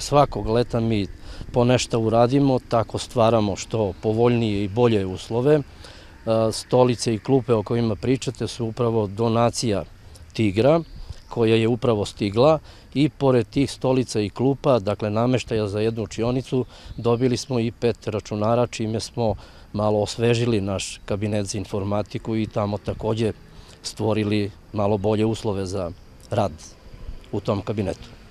Svakog leta mi po nešto uradimo, tako stvaramo što povoljnije i bolje uslove. E, stolice i klupe o kojima pričate su upravo donacija Tigra, koja je upravo stigla i pored tih stolica i klupa, dakle nameštaja za jednu učionicu, dobili smo i pet računara čime smo malo osvežili naš kabinet za informatiku i tamo takođe stvorili malo bolje uslove za rad u tom kabinetu.